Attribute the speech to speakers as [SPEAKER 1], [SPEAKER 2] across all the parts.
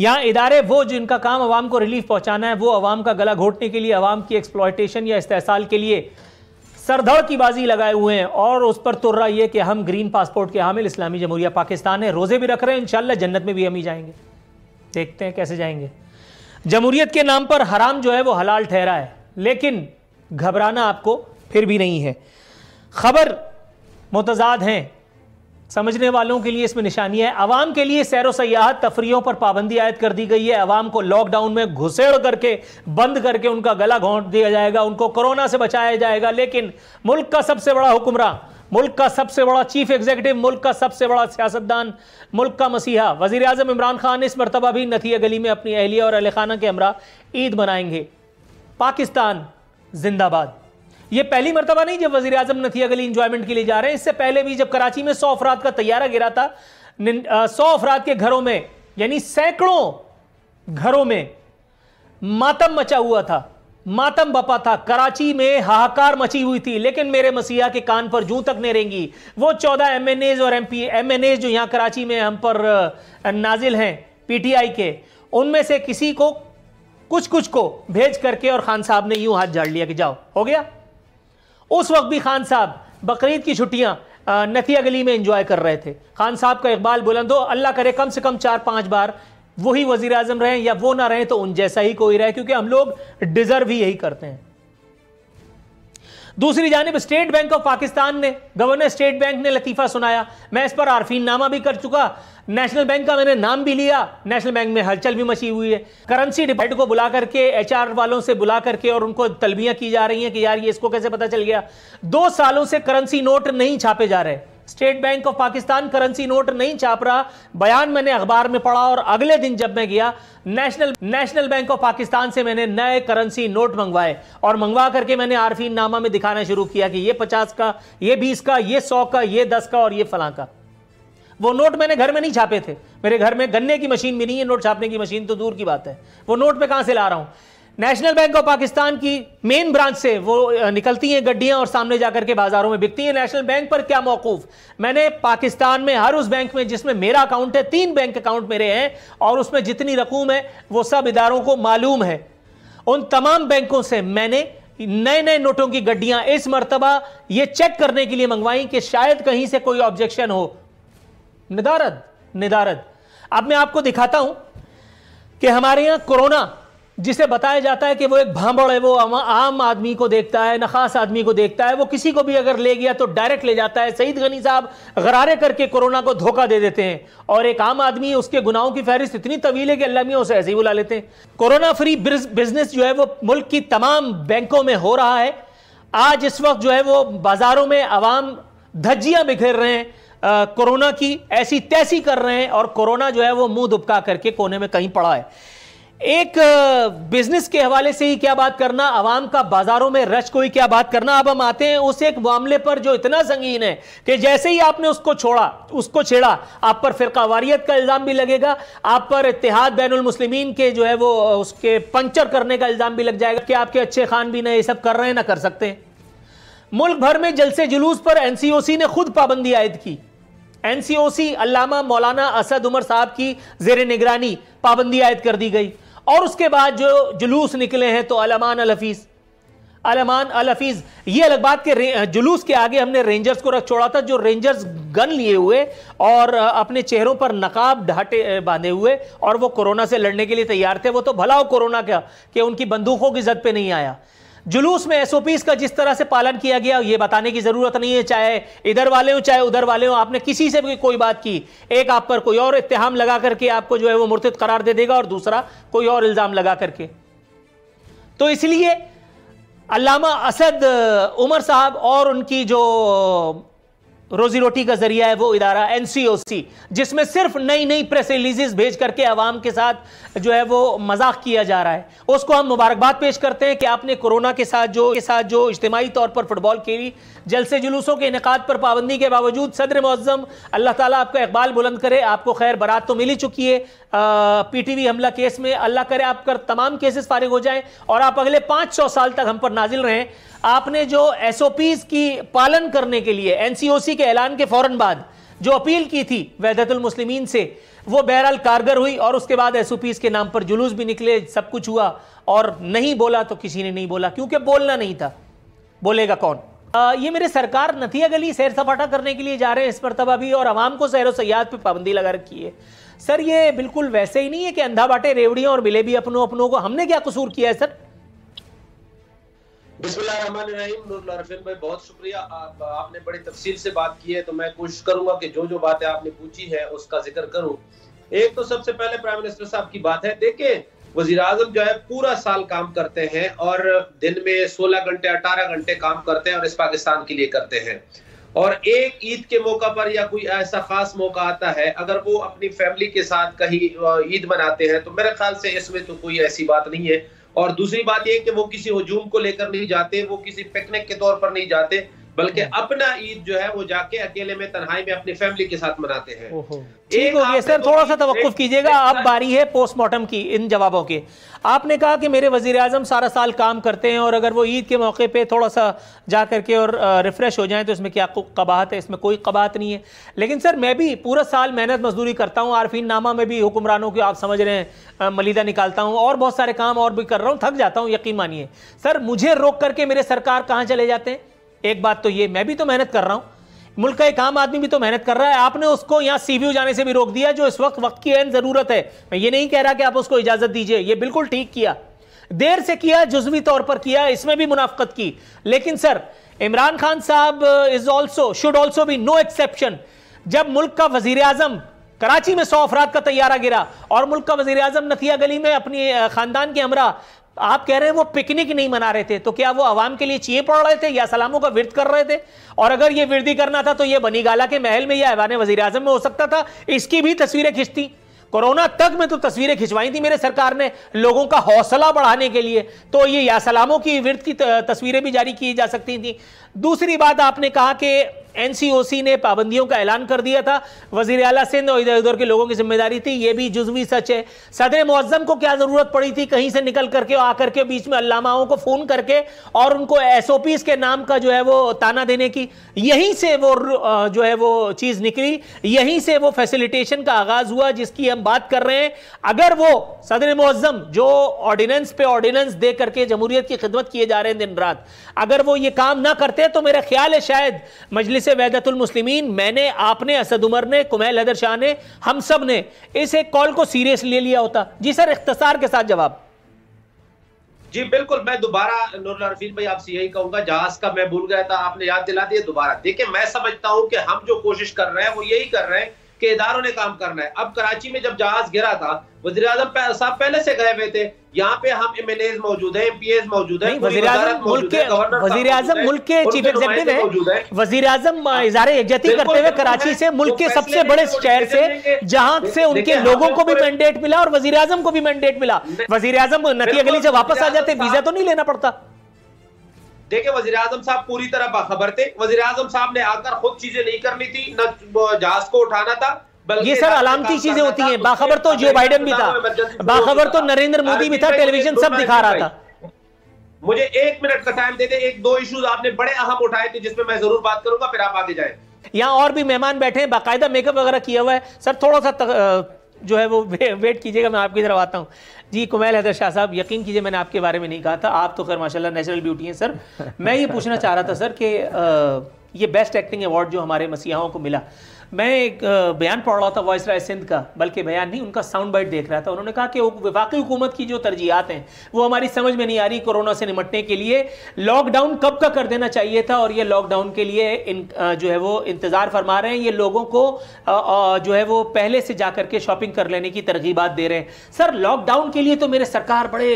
[SPEAKER 1] यहाँ इदारे वो जिनका काम आवाम को रिलीफ पहुँचाना है वो आवाम का गला घोटने के लिए आवाम की एक्सप्लॉयटेशन या इस्तेसाल के लिए सरधड़ की बाजी लगाए हुए हैं और उस पर तुर्रा ये कि हम ग्रीन पासपोर्ट के हामिल इस्लामी जमहूरिया पाकिस्तान है रोज़े भी रख रहे हैं इंशाल्लाह जन्नत में भी हम ही जाएंगे देखते हैं कैसे जाएंगे जमहूरियत के नाम पर हराम जो है वो हलाल ठहरा है लेकिन घबराना आपको फिर भी नहीं है खबर मुतजाद हैं समझने वालों के लिए इसमें निशानी है अवाम के लिए सैर सयाहत तफरीों पर पाबंदी आयद कर दी गई है अवाम को लॉकडाउन में घुसेड़ करके बंद करके उनका गला घोंट दिया जाएगा उनको कोरोना से बचाया जाएगा लेकिन मुल्क का सबसे बड़ा हुक्मरान मुल्क का सबसे बड़ा चीफ एग्जीक्यूटिव मुल्क का सबसे बड़ा सियासतदान मुल्क का मसीहा वजीर अजम इमरान खान इस मरतबा भी नथिया गली में अपनी अहलिया और अहल खाना के हमरा ईद मनाएंगे पाकिस्तान जिंदाबाद ये पहली मरतबा नहीं जब वजी अजम नथिया गली इंजॉयमेंट के लिए जा रहे हैं इससे पहले भी जब कराची में सौ अफराद का तैयारा गिरा था सौ अफराद के घरों में यानी सैकड़ों घरों में मातम मचा हुआ था मातम बपा था कराची में हाहाकार मची हुई थी लेकिन मेरे मसीहा के कान पर जू तक नहीं रेंगी वो चौदह एम एन एज और M P M N as जो यहाँ कराची में हम पर नाजिल हैं पी टी आई के उनमें से किसी को कुछ कुछ को भेज करके और खान साहब ने यूं हाथ झाड़ लिया कि जाओ हो गया उस वक्त भी खान साहब बकरीद की छुट्टियाँ नथिया गली में इंजॉय कर रहे थे खान साहब का इकबाल बुलंदो अल्लाह करे कम से कम चार पाँच बार वही वजीर अजम रहें या वो ना रहें तो उन जैसा ही कोई रहे क्योंकि हम लोग डिज़र्व ही यही करते हैं दूसरी जानब स्टेट बैंक ऑफ पाकिस्तान ने गवर्नर स्टेट बैंक ने लतीफ़ा सुनाया मैं इस पर आरफीन नामा भी कर चुका नेशनल बैंक का मैंने नाम भी लिया नेशनल बैंक में हलचल भी मची हुई है करंसी डिपार्ट को बुला करके एचआर वालों से बुला करके और उनको तलबियां की जा रही हैं कि यार ये इसको कैसे पता चल गया दो सालों से करेंसी नोट नहीं छापे जा रहे State Bank of Pakistan currency note नहीं छाप रहा बयान मैंने अखबार में पढ़ा और अगले दिन जब मैं गया National National Bank of Pakistan से मैंने नए करेंसी नोट मंगवाए और मंगवा करके मैंने आरफीन नामा में दिखाना शुरू किया कि ये पचास का ये बीस का ये सौ का ये दस का और ये फला का वो नोट मैंने घर में नहीं छापे थे मेरे घर में गन्ने की मशीन भी नहीं है नोट छापने की मशीन तो दूर की बात है वो नोट मैं कहां से ला रहा हूं नेशनल बैंक ऑफ पाकिस्तान की मेन ब्रांच से वो निकलती हैं गड्डियां और सामने जाकर के बाजारों में बिकती हैं नेशनल बैंक पर क्या मौकूफ मैंने पाकिस्तान में हर उस बैंक में जिसमें मेरा अकाउंट है तीन बैंक अकाउंट मेरे हैं और उसमें जितनी रकूम है वो सब इदारों को मालूम है उन तमाम बैंकों से मैंने नए नए नोटों की गड्डियां इस मरतबा ये चेक करने के लिए मंगवाई कि शायद कहीं से कोई ऑब्जेक्शन हो निदारद निदारद अब मैं आपको दिखाता हूं कि हमारे यहां कोरोना जिसे बताया जाता है कि वो एक भांबड़ है वो आम आदमी को देखता है नखास आदमी को देखता है वो किसी को भी अगर ले गया तो डायरेक्ट ले जाता है सईद गनी साहब गरारे करके कोरोना को धोखा दे देते हैं और एक आम आदमी उसके गुनाहों की फहरिस्त इतनी तवील है कि अल्लाह उसे ऐसे ही बुला लेते हैं कोरोना फ्री बिजनेस जो है वो मुल्क की तमाम बैंकों में हो रहा है आज इस वक्त जो है वो बाज़ारों में आवाम धज्जियां बिखेर रहे हैं कोरोना की ऐसी तैसी कर रहे हैं और कोरोना जो है वो मुंह दुबका करके कोने में कहीं पड़ा है एक बिजनेस के हवाले से ही क्या बात करना आवाम का बाजारों में रश को ही क्या बात करना अब हम आते हैं उस एक मामले पर जो इतना संगीन है कि जैसे ही आपने उसको छोड़ा उसको छेड़ा आप पर फिरकावारियत का इल्ज़ाम भी लगेगा आप पर इतिहाद बैन मुस्लिमीन के जो है वो उसके पंचर करने का इल्ज़ाम भी लग जाएगा कि आपके अच्छे खान भी ना ये सब कर रहे हैं ना कर सकते मुल्क भर में जलसे जुलूस पर एनसीओसी ने खुद पाबंदी आयद की एनसीओसी अलामा मौलाना असद उमर साहब की जेर निगरानी पाबंदी आयद कर दी गई और उसके बाद जो जुलूस निकले हैं तो अलमान अलफीज़ अलमान अलफीज ये अलग बात के जुलूस के आगे हमने रेंजर्स को रख छोड़ा था जो रेंजर्स गन लिए हुए और अपने चेहरों पर नकाब ढाटे बांधे हुए और वो कोरोना से लड़ने के लिए तैयार थे वो तो भला हो कोरोना का कि उनकी बंदूकों की जद पे नहीं आया जुलूस में एसओपीज का जिस तरह से पालन किया गया ये बताने की जरूरत नहीं है चाहे इधर वाले हो चाहे उधर वाले हो आपने किसी से भी कोई बात की एक आप पर कोई और इतहाम लगा करके आपको जो है वो मुर्तिद करार दे देगा और दूसरा कोई और इल्ज़ाम लगा करके तो इसलिए अलामा असद उमर साहब और उनकी जो रोजी रोटी का जरिया है वो इदारा एन जिसमें सिर्फ नई नई प्रेस रिलीजेस भेज करके अवाम के साथ जो है वो मजाक किया जा रहा है उसको हम मुबारकबाद पेश करते हैं कि आपने कोरोना के साथ जो के साथ जो इज्तमाही तौर पर फुटबॉल खेली जलसे जुलूसों के इनका पर पाबंदी के बावजूद सदर मज़म अल्लाह ताला आपका इकबाल बुलंद करे आपको खैर बरात तो मिल ही चुकी है पी टी वी हमला केस में अल्लाह करे आप कर तमाम केसेस फारिग हो जाए और आप अगले पाँच सौ साल तक हम पर नाजिल रहें आपने जो एस ओ पीज़ की पालन करने के लिए एन सी ओ सी के ऐलान के फौरन बाद जो अपील की थी वैदतुल मुस्लिमीन से वो बहरहाल कारगर हुई और उसके बाद एस के नाम पर जुलूस भी निकले सब कुछ हुआ और नहीं बोला तो किसी ने नहीं बोला क्योंकि बोलना नहीं था बोलेगा कौन आ, ये मेरे सरकार नथिया गली सैर सपाटा करने के लिए जा रहे हैं इस मरतबा भी और आवाम को सैर सयाद पर पाबंदी लगा रखी है सर ये बिल्कुल वैसे ही नहीं है कि अंधा बाटे रेवड़ियों और मिले भी अपनों अपनों को हमने क्या कसूर किया है सर
[SPEAKER 2] भाई बहुत शुक्रिया आप, आपने बड़ी तफसील से बात की है तो मैं कोशिश करूंगा कि जो जो बातें आपने पूछी है उसका जिक्र करूं एक तो सबसे पहले प्राइम मिनिस्टर साहब की बात है वजीर आजम जो है पूरा साल काम करते हैं और दिन में 16 घंटे 18 घंटे काम करते हैं और इस पाकिस्तान के लिए करते हैं और एक ईद के मौका पर या कोई ऐसा खास मौका आता है अगर वो अपनी फैमिली के साथ कहीं ईद मनाते हैं तो मेरे ख्याल से इसमें तो कोई ऐसी बात नहीं है और दूसरी बात यह कि वो किसी हजूम को लेकर नहीं जाते वो किसी पिकनिक के तौर पर नहीं जाते बल्कि अपना ईद जो है वो जाके अकेले में तनहाई में अपनी फैमिली के साथ मनाते हैं
[SPEAKER 1] ठीक हो गया सर थोड़ा सा तवक्फ कीजिएगा अब बारी है पोस्टमार्टम की इन जवाबों के आपने कहा कि मेरे वजीर आजम सारा साल काम करते हैं और अगर वो ईद के मौके पर थोड़ा सा जा करके और रिफ़्रेश हो जाए तो इसमें क्या कबाहत है इसमें कोई कबाहत नहीं है लेकिन सर मैं भी पूरा साल मेहनत मजदूरी करता हूँ आरफीन नामा में भी हुक्मरानों की आप समझ रहे हैं मलिदा निकालता हूँ और बहुत सारे काम और भी कर रहा हूँ थक जाता हूँ यकीन मानिए सर मुझे रोक करके मेरे सरकार कहाँ चले जाते हैं एक बात तो ये मैं भी तो मेहनत कर रहा हूं मुल्क का एक आम आदमी भी तो मेहनत कर रहा है आपने उसको यहाँ सीवीओ जाने से भी रोक दिया जो इस वक्त वक्त की अहम जरूरत है मैं ये नहीं कह रहा कि आप उसको इजाजत दीजिए ये बिल्कुल ठीक किया देर से किया जुजवी तौर पर किया इसमें भी मुनाफ्त की लेकिन sir Imran Khan sahab is also should also भी नो एक्सेप्शन जब मुल्क का वजीर आजम कराची में सौ अफराद का तैयारा गिरा और मुल्क का वजीर आजम नथिया गली में अपनी uh, खानदान के हमरा आप कह रहे हैं वो पिकनिक नहीं मना रहे थे तो क्या वो आवाम के लिए चिए पड़ रहे थे या सलामों का विरत कर रहे थे और अगर ये वृद्धि करना था तो ये बनीगाला के महल में या ऐवान वजी अजम में हो सकता था इसकी भी तस्वीरें खींचती कोरोना तक में तो तस्वीरें खिंचवाई थी मेरे सरकार ने लोगों का हौसला बढ़ाने के लिए तो ये या सलामों की वृद्ध की तस्वीरें भी जारी की जा सकती थी दूसरी बात आपने कहा कि एनसीओसी ने पाबंदियों का ऐलान कर दिया था वजीर अला सिंध और इधर उधर के लोगों की जिम्मेदारी थी ये भी जुजवी सच है सदर मुआजम को क्या ज़रूरत पड़ी थी कहीं से निकल करके आकर के बीच में अलामाओं को फ़ोन करके और उनको एस के नाम का जो है वो ताना देने की यहीं से वो जो है वो चीज़ निकली यहीं से वो फैसिलिटेशन का आगाज़ हुआ जिसकी हम बात कर रहे हैं अगर वो सदर मुआजम जो ऑर्डिनेंस पे ऑर्डिनेंस दे करके जमहूरियत की खिदमत किए जा रहे हैं दिन रात अगर वो ये काम ना करते करते तो मेरा ख्याल है शायद मजलिस वैदतुलमसलिमिन मैंने आपने असद उमर ने कुमैल हैदर शाह ने हम सब ने इस एक कॉल को सीरियस ले लिया होता जी सर इख्तसार के साथ जवाब
[SPEAKER 2] जी बिल्कुल मैं दोबारा नूरफीन भाई आपसे यही कहूंगा जहाज का मैं भूल गया था आपने याद दिला दिया दोबारा देखिए मैं समझता हूं कि हम जो कोशिश कर रहे हैं वो यही कर रहे हैं के इदारों ने काम करना है अब कराची में जब जहाज गिरा था वजी अजम साहब पहले से गए हुए थे यहाँ पे हम एम एन एज मौजूद है एम पी एज मौजूद है वजी अजम मुल्क के चीफ एग्जीक्यूटिव है
[SPEAKER 1] वजी अजम इजारे यकजती करते हुए कराची से मुल्क के सबसे बड़े शहर से जहाँ से उनके लोगों को भी मैंडेट मिला और वजी अजम को भी मैंडेट मिला वजी अजम नती अगली से वापस आ जाते वीजा तो नहीं लेना पड़ता
[SPEAKER 2] देखिए वजी अजम साहब पूरी तरह बाखबर थे वजी अजम साहब ने आकर खुद चीजें नहीं करनी थी न जहाज को उठाना था ये सर अलामती चीजें
[SPEAKER 1] होती हैं बाखबर तो जो बाइडन भी था बाखबर तो नरेंद्र मोदी भी था टेलीविजन सब दिखा रहा
[SPEAKER 2] था मुझे एक मिनट का टाइम दे दे एक दो इश्यूज आपने बड़े अहम उठाए थे जिसमें मैं जरूर बात करूंगा फिर आप आगे जाए
[SPEAKER 1] यहाँ और भी मेहमान बैठे हैं बाकायदा मेकअप वगैरह किया हुआ है सर थोड़ा सा जो है वो वेट कीजिएगा मैं आपकी तरफ आता हूँ जी कुमैल हैदर शाह साहब यकीन कीजिए मैंने आपके बारे में नहीं कहा था आप तो खैर माशाल्लाह नेचुरल ब्यूटी हैं सर मैं ये पूछना चाह रहा था सर कि ये बेस्ट एक्टिंग अवार्ड जो हमारे मसीहाओं को मिला मैं एक बयान पढ़ रहा था वॉइस राय सिंध का बल्कि बयान नहीं उनका साउंड बाइट देख रहा था उन्होंने कहा कि विफाकी हुकूमत की जो तरजीहत हैं वो हमारी समझ में नहीं आ रही कोरोना से निपटने के लिए लॉकडाउन कब का कर देना चाहिए था और ये लॉकडाउन के लिए इन जो है वो इंतज़ार फरमा रहे हैं ये लोगों को जो है वो पहले से जा करके शॉपिंग कर लेने की तरजीबात दे रहे हैं सर लॉकडाउन के लिए तो मेरे सरकार बड़े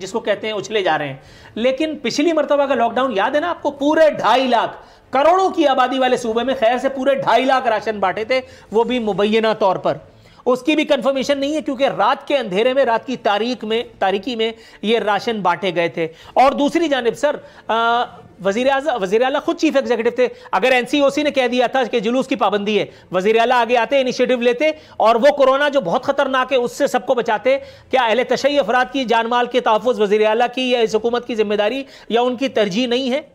[SPEAKER 1] जिसको कहते हैं उछले जा रहे हैं लेकिन पिछली मरतबा का लॉकडाउन याद है ना आपको पूरे ढाई लाख करोड़ों की आबादी वाले सूबे में खैर से पूरे ढाई लाख राशन बांटे थे वो भी मुबैना तौर पर उसकी भी कंफर्मेशन नहीं है क्योंकि रात के अंधेरे में रात की तारीख में तारीखी में ये राशन बांटे गए थे और दूसरी जानब सर आ, वजीर वजी अला खुद चीफ एग्जीक्यूटिव थे अगर एनसीओसी ने कह दिया था कि जुलूस की पाबंदी है वजीर अला आगे आते इनिशिएटिव लेते और वो कोरोना जो बहुत खतरनाक है उससे सबको बचाते क्या अहल तशई अफराद की जानमाल के तहफ़ वजी अला की या इस हुकूमत की जिम्मेदारी या उनकी तरजीह नहीं है